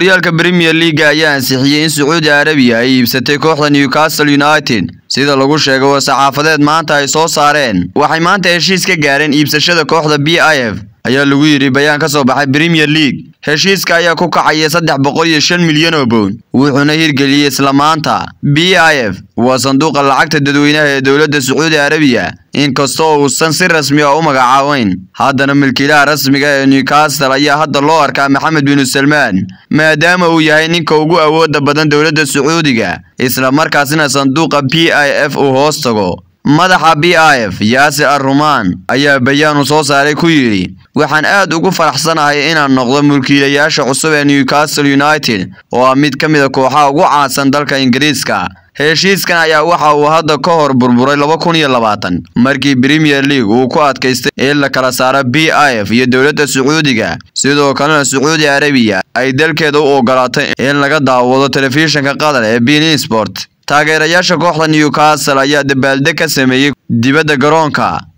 horyaalka premier leaga ayaa ansixiyey in sacuudi arabiya ay iibsatay kooxda newcastle united sida lagu sheegay oo saxaafadeed maanta ay soo saareen waxay maanta heshiis ka gaareen iibsashada kooxda b i f ayaa lagu yidhi bayaan ka soo baxay premier league heshiiska ayaa ku kacaya saddex boqol iyo shan milyan oo bownd wuxuuna hirgeliyey isla maanta b i f waa sanduuqa lacagta dadweynaha ee dowladda sacuudi arabiya inkastoo uusan si rasmi ah u magacaabayn haddana milkiilaha rasmiga ah ee newcastle ayaa hadda loo arkaa maxamed binu salmaan maadaama uu yahay ninka ugu awoodda badan dowladda sacuudiga isla markaasina sanduuqa b i f uu hoos tago madaxa b i f yaasir arrumaan ayaa bayaan uu soo saaray ku yidhi waxaan aad ugu faraxsanahay inaan noqdo mulkiilayaasha cusub ee newcastle united oo ah mid ka mida kooxaha ugu caansan dalka ingiriiska heshiiskan ayaa waxa uu hadda ka hor burburay laba kun iyo labaatan markii premier league uu ku adkaystay in la kala saaro b i f iyo dowladda sacuudiga sidoo kalena sacuudi arabiya ay dalkeeda u ogolaatay in laga daawado telefishinka qatar ee bein sport taageerayaasha kooxda newcastle ayaa dabaaldeg ka sameeyey dibadda garoonka